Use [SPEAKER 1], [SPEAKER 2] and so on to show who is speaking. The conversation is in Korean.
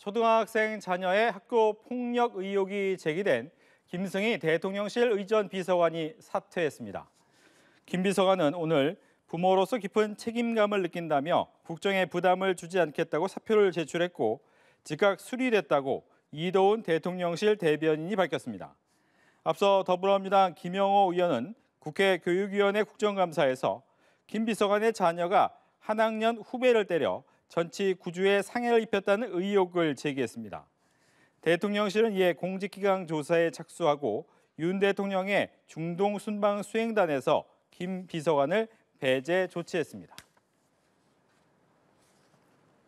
[SPEAKER 1] 초등학생 자녀의 학교 폭력 의혹이 제기된 김승희 대통령실 의전 비서관이 사퇴했습니다. 김 비서관은 오늘 부모로서 깊은 책임감을 느낀다며 국정에 부담을 주지 않겠다고 사표를 제출했고 즉각 수리됐다고 이도훈 대통령실 대변인이 밝혔습니다. 앞서 더불어민주당 김영호 의원은 국회 교육위원회 국정감사에서 김 비서관의 자녀가 한 학년 후배를 때려 전치 구주에 상해를 입혔다는 의혹을 제기했습니다. 대통령실은 이에 공직기강 조사에 착수하고 윤 대통령의 중동 순방 수행단에서 김 비서관을 배제 조치했습니다.